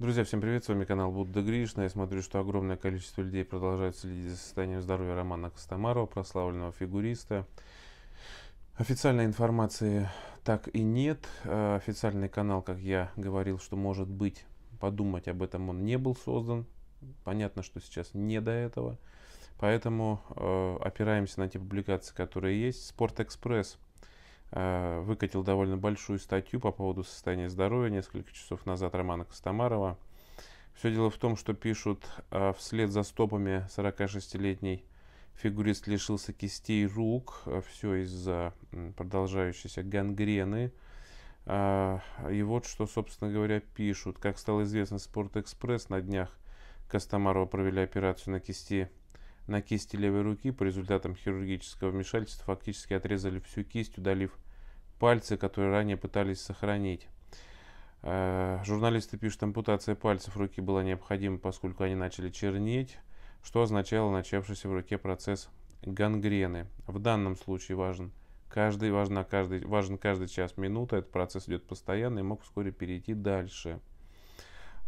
Друзья, всем привет, с вами канал Будда Гришна. Я смотрю, что огромное количество людей продолжают следить за состоянием здоровья Романа Костомарова, прославленного фигуриста. Официальной информации так и нет. Э, официальный канал, как я говорил, что может быть, подумать об этом он не был создан. Понятно, что сейчас не до этого. Поэтому э, опираемся на те публикации, которые есть. Спорт Экспресс Э, выкатил довольно большую статью по поводу состояния здоровья несколько часов назад Романа Костомарова. Все дело в том, что пишут, э, вслед за стопами 46-летний фигурист лишился кистей рук, э, все из-за продолжающейся гангрены. И вот что, собственно говоря, пишут. Как стало известно, Спорт Экспресс на днях Костомарова провели операцию на кисти на кисти левой руки по результатам хирургического вмешательства фактически отрезали всю кисть, удалив пальцы, которые ранее пытались сохранить. Э, журналисты пишут, ампутация пальцев руки была необходима, поскольку они начали чернеть, что означало начавшийся в руке процесс гангрены. В данном случае важен каждый, важна каждый, важен каждый час, минута. Этот процесс идет постоянно и мог вскоре перейти дальше.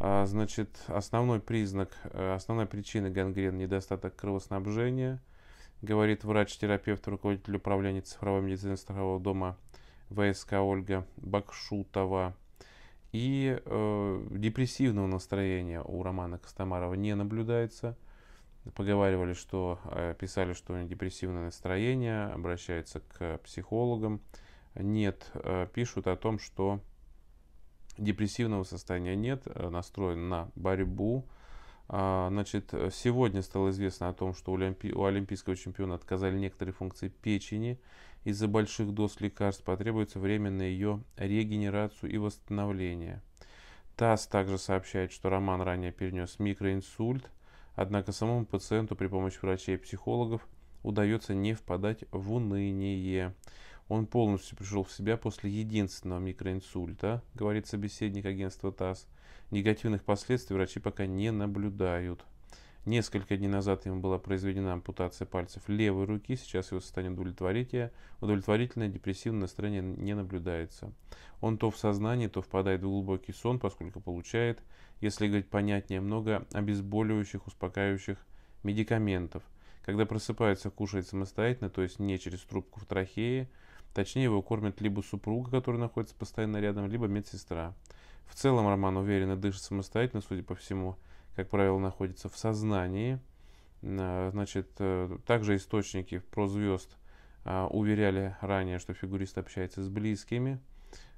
А, значит, основной признак, э, основная причина гангрен – недостаток кровоснабжения, говорит врач-терапевт, руководитель управления цифровой медицины страхового дома ВСК Ольга Бакшутова. И э, депрессивного настроения у Романа Костомарова не наблюдается. Поговаривали, что э, писали, что у него депрессивное настроение, обращается к психологам. Нет, э, пишут о том, что депрессивного состояния нет, э, настроен на борьбу. А, значит, э, сегодня стало известно о том, что у, олимпийского чемпиона отказали некоторые функции печени. Из-за больших доз лекарств потребуется время на ее регенерацию и восстановление. ТАСС также сообщает, что Роман ранее перенес микроинсульт, однако самому пациенту при помощи врачей и психологов удается не впадать в уныние. Он полностью пришел в себя после единственного микроинсульта, говорит собеседник агентства ТАСС. Негативных последствий врачи пока не наблюдают. Несколько дней назад ему была произведена ампутация пальцев левой руки, сейчас его состояние удовлетворительное. удовлетворительное, депрессивное настроение не наблюдается. Он то в сознании, то впадает в глубокий сон, поскольку получает, если говорить понятнее, много обезболивающих, успокаивающих медикаментов. Когда просыпается, кушает самостоятельно, то есть не через трубку в трахее, Точнее, его кормят либо супруга, которая находится постоянно рядом, либо медсестра. В целом Роман уверенно дышит самостоятельно, судя по всему, как правило, находится в сознании. Э, значит, э, также источники про звезд а, уверяли ранее, что фигурист общается с близкими.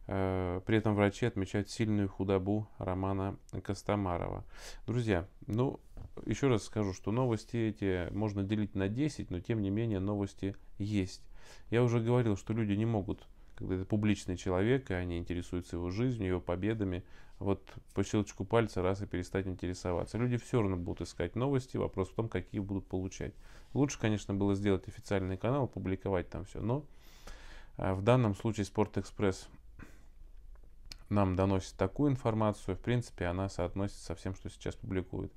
Э, при этом врачи отмечают сильную худобу Романа Костомарова. Друзья, ну, еще раз скажу, что новости эти можно делить на 10, но тем не менее новости есть. Я уже говорил, что люди не могут, когда это публичный человек, и они интересуются его жизнью, его победами, вот по щелчку пальца раз и перестать интересоваться. Люди все равно будут искать новости, вопрос в том, какие будут получать. Лучше, конечно, было сделать официальный канал, публиковать там все, но а, в данном случае Спортэкспресс нам доносит такую информацию, в принципе, она соотносится со всем, что сейчас публикует.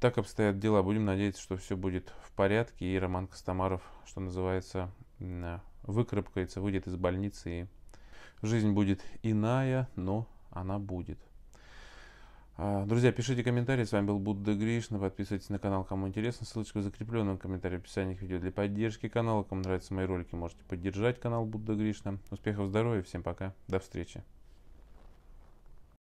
Так обстоят дела. Будем надеяться, что все будет в порядке. И Роман Костомаров, что называется, э, выкарабкается, выйдет из больницы. И жизнь будет иная, но она будет. А, друзья, пишите комментарии. С вами был Будда Гришна. Подписывайтесь на канал, кому интересно. Ссылочка в закрепленном комментарии в описании к видео для поддержки канала. Кому нравятся мои ролики, можете поддержать канал Будда Гришна. Успехов, здоровья. Всем пока. До встречи.